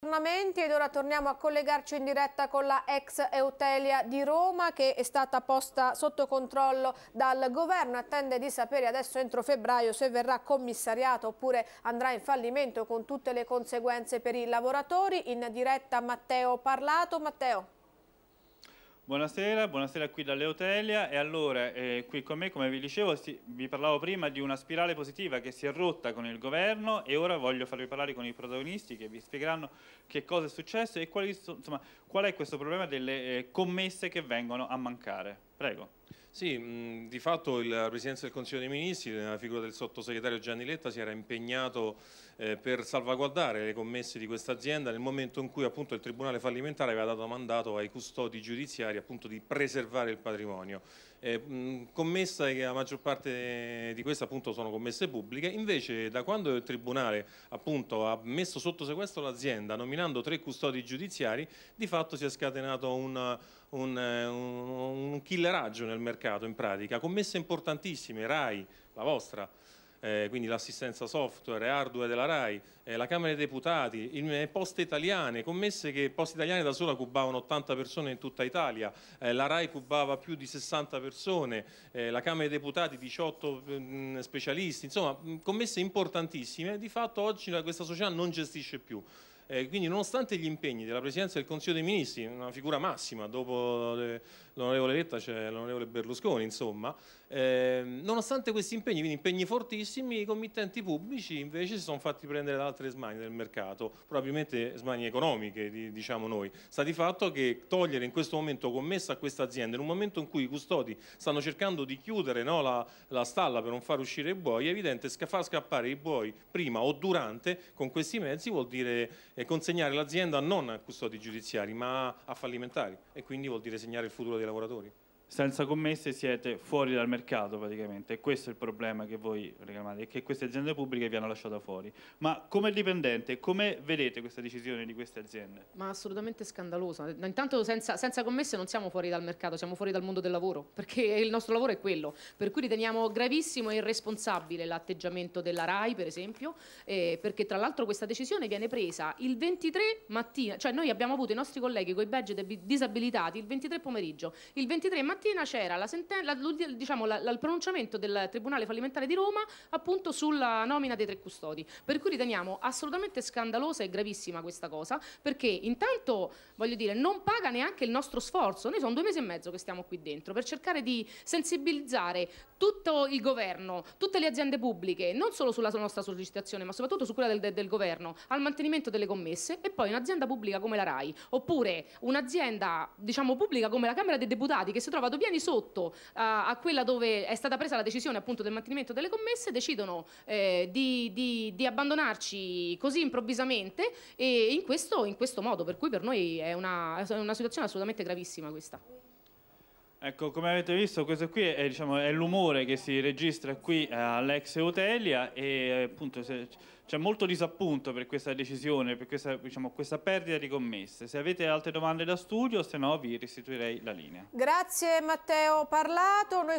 aggiornamenti ed ora torniamo a collegarci in diretta con la ex Eutelia di Roma che è stata posta sotto controllo dal governo. Attende di sapere adesso entro febbraio se verrà commissariata oppure andrà in fallimento con tutte le conseguenze per i lavoratori. In diretta Matteo Parlato. Matteo. Buonasera, buonasera qui da Leotelia e allora eh, qui con me come vi dicevo si, vi parlavo prima di una spirale positiva che si è rotta con il governo e ora voglio farvi parlare con i protagonisti che vi spiegheranno che cosa è successo e quali, insomma, qual è questo problema delle eh, commesse che vengono a mancare. Prego. Sì, di fatto la Presidenza del Consiglio dei Ministri, nella figura del sottosegretario Gianni Letta, si era impegnato eh, per salvaguardare le commesse di questa azienda nel momento in cui appunto il Tribunale fallimentare aveva dato mandato ai custodi giudiziari appunto di preservare il patrimonio. Eh, commessa che la maggior parte di queste appunto sono commesse pubbliche, invece da quando il Tribunale appunto ha messo sotto sequestro l'azienda nominando tre custodi giudiziari, di fatto si è scatenato un, un, eh, un killeraggio nel mercato mercato in pratica commesse importantissime, RAI, la vostra, eh, quindi l'assistenza software e hardware della RAI, eh, la Camera dei Deputati, il, eh, Poste Italiane, commesse che Poste Italiane da sola cubavano 80 persone in tutta Italia, eh, la RAI cubava più di 60 persone, eh, la Camera dei Deputati 18 mh, mm, specialisti, insomma mh, mm, commesse importantissime, di fatto oggi questa società non gestisce più. Eh, quindi nonostante gli impegni della Presidenza del Consiglio dei Ministri, una figura massima, dopo l'onorevole Letta c'è l'onorevole Berlusconi, insomma, eh, nonostante questi impegni, quindi impegni fortissimi, i committenti pubblici invece si sono fatti prendere da altre smanie del mercato, probabilmente smanie economiche, diciamo noi. Sta di fatto che togliere in questo momento commessa a questa azienda, in un momento in cui i custodi stanno cercando di chiudere no, la, la, stalla per non far uscire i buoi, è evidente che far scappare i buoi prima o durante con questi mezzi vuol dire e consegnare l'azienda non a custodi giudiziari ma a fallimentari e quindi vuol dire segnare il futuro dei lavoratori senza commesse siete fuori dal mercato praticamente e questo è il problema che voi reclamate, che queste aziende pubbliche vi hanno lasciato fuori. Ma come dipendente, come vedete questa decisione di queste aziende? Ma assolutamente scandalosa. Intanto senza, senza, commesse non siamo fuori dal mercato, siamo fuori dal mondo del lavoro, perché il nostro lavoro è quello. Per cui riteniamo gravissimo e irresponsabile l'atteggiamento della RAI, per esempio, eh, perché tra l'altro questa decisione viene presa il 23 mattina, cioè noi abbiamo avuto i nostri colleghi con i badge disabilitati il 23 pomeriggio, il 23 mattina stamattina c'era la la, diciamo, la, il pronunciamento del Tribunale Fallimentare di Roma appunto sulla nomina dei tre custodi, per cui riteniamo assolutamente scandalosa e gravissima questa cosa, perché intanto, voglio dire, non paga neanche il nostro sforzo, noi sono due mesi e mezzo che stiamo qui dentro per cercare di sensibilizzare tutto il governo, tutte le aziende pubbliche, non solo sulla nostra sollecitazione, ma soprattutto su quella del, del governo, al mantenimento delle commesse e poi un'azienda pubblica come la RAI, oppure un'azienda diciamo pubblica come la Camera dei Deputati che si trova vado piani sotto a, eh, a, quella dove è stata presa la decisione appunto del mantenimento delle commesse, decidono eh, di, di, di, abbandonarci così improvvisamente e in questo, in questo, modo, per cui per noi è una, è una situazione assolutamente gravissima questa. Ecco, come avete visto, questo qui è, diciamo, è l'umore che si registra qui eh, all'ex Eutelia e appunto c'è molto disappunto per questa decisione, per questa, diciamo, questa, perdita di commesse. Se avete altre domande da studio, se no vi restituirei la linea. Grazie Matteo Parlato. Noi